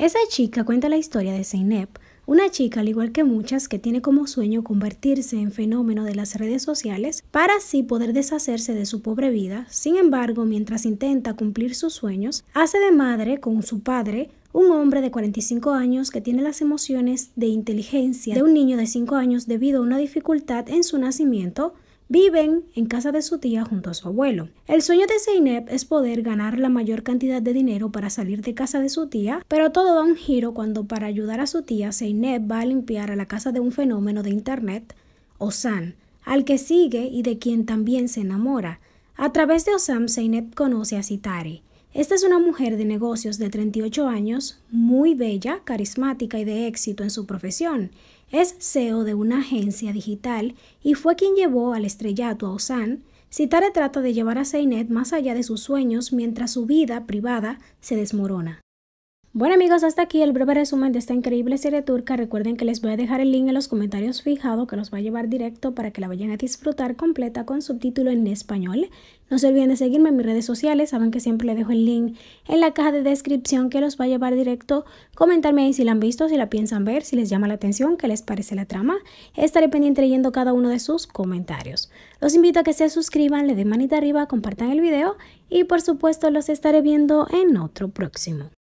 Esa chica cuenta la historia de Zeynep, una chica al igual que muchas que tiene como sueño convertirse en fenómeno de las redes sociales para así poder deshacerse de su pobre vida. Sin embargo, mientras intenta cumplir sus sueños, hace de madre con su padre, un hombre de 45 años que tiene las emociones de inteligencia de un niño de 5 años debido a una dificultad en su nacimiento Viven en casa de su tía junto a su abuelo. El sueño de Zeynep es poder ganar la mayor cantidad de dinero para salir de casa de su tía, pero todo da un giro cuando para ayudar a su tía, Zeynep va a limpiar a la casa de un fenómeno de internet, Osan, al que sigue y de quien también se enamora. A través de Osam, Zeynep conoce a Sitari, esta es una mujer de negocios de 38 años, muy bella, carismática y de éxito en su profesión. Es CEO de una agencia digital y fue quien llevó al estrellato a Osan. Citare trata de llevar a Seinet más allá de sus sueños mientras su vida privada se desmorona. Bueno amigos, hasta aquí el breve resumen de esta increíble serie turca. Recuerden que les voy a dejar el link en los comentarios fijado que los va a llevar directo para que la vayan a disfrutar completa con subtítulo en español. No se olviden de seguirme en mis redes sociales, saben que siempre les dejo el link en la caja de descripción que los va a llevar directo. Comentarme ahí si la han visto, si la piensan ver, si les llama la atención, qué les parece la trama. Estaré pendiente leyendo cada uno de sus comentarios. Los invito a que se suscriban, le den manita arriba, compartan el video y por supuesto los estaré viendo en otro próximo.